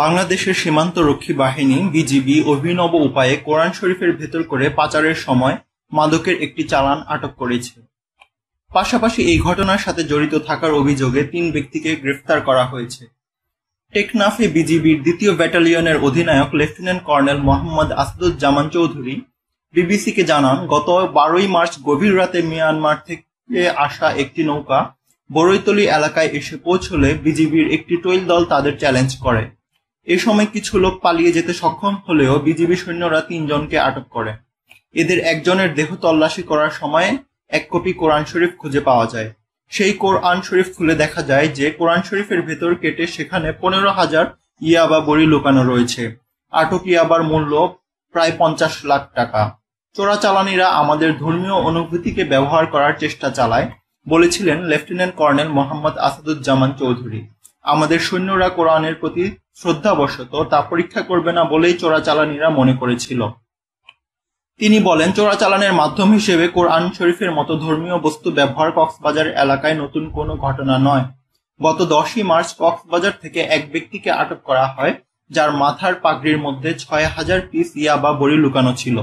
বাংলাদেশের সীমান্তরক্ষী বাহিনী বিজিবি অভিনব উপায়ে কোরআন শরীফের ভেতর করে পাচারের সময় মাদকের একটি চালান আটক করেছে পাশাপাশি এই ঘটনার সাথে জড়িত থাকার অভিযোগে তিন ব্যক্তিকে গ্রেফতার করা হয়েছে টেকনাফে বিজিবির দ্বিতীয় ব্যাটালিয়নের অধিনায়ক লেফটেন্যান্ট কর্নেল মোহাম্মদ আসদুজ্জামান চৌধুরী বিবিসিকে জানান গত বারোই মার্চ গভীর রাতে মিয়ানমার থেকে আসা একটি নৌকা বরৈতলি এলাকায় এসে পৌঁছলে বিজিবির একটি টোয়েল দল তাদের চ্যালেঞ্জ করে এ সময় কিছু লোক পালিয়ে যেতে সক্ষম হলেও বিজিবি সৈন্যরা তিনজনকে আটক করে এদের একজনের দেহ তল্লাশি করার সময় এক কপি কোরআন শরীফ খুঁজে পাওয়া যায় সেই কোরআন শরীফ খুলে দেখা যায় যে কোরআন শরীফের ভেতর কেটে সেখানে পনেরো হাজার ইয়াবা বড়ি লুকানো রয়েছে আটক ইয়াবার মূল্য প্রায় পঞ্চাশ লাখ টাকা চোরাচালানিরা আমাদের ধর্মীয় অনুভূতিকে ব্যবহার করার চেষ্টা চালায় বলেছিলেন লেফটেন্যান্ট কর্নেল মোহাম্মদ আসাদুজ্জামান চৌধুরী আমাদের সৈন্যরা কোরআনের প্রতি শ্রদ্ধাবশত তা পরীক্ষা করবে না বলেই চোরাচালানিরা মনে করেছিল তিনি বলেন চোরাচালানের মাধ্যম হিসেবে কোরআন শরীফের মতো ধর্মীয় বস্তু ব্যবহার কক্সবাজার এলাকায় নতুন কোনো ঘটনা নয় গত দশই মার্চ কক্সবাজার থেকে এক ব্যক্তিকে আটক করা হয় যার মাথার পাগড়ির মধ্যে ছয় হাজার পিস ইয়াবা বড়ি লুকানো ছিল